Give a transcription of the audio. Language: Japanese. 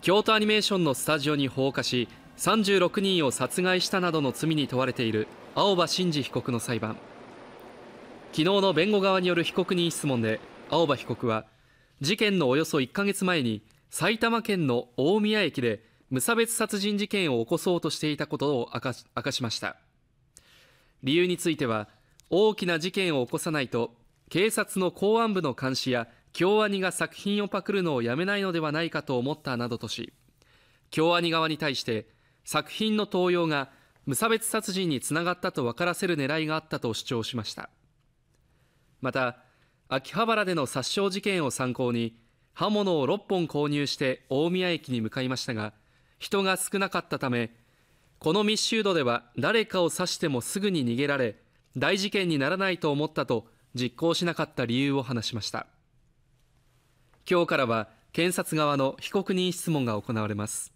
京都アニメーションのスタジオに放火し36人を殺害したなどの罪に問われている青葉真司被告の裁判昨日の弁護側による被告人質問で青葉被告は事件のおよそ1ヶ月前に埼玉県の大宮駅で無差別殺人事件を起こそうとしていたことを明かしました理由については大きな事件を起こさないと警察の公安部の監視や京アニが作品をパクるのをやめないのではないかと思ったなどとし京アニ側に対して作品の盗用が無差別殺人につながったと分からせる狙いがあったと主張しましたまた秋葉原での殺傷事件を参考に刃物を6本購入して大宮駅に向かいましたが人が少なかったためこの密集度では誰かを刺してもすぐに逃げられ大事件にならないと思ったと実行しなかった理由を話しました今日からは検察側の被告人質問が行われます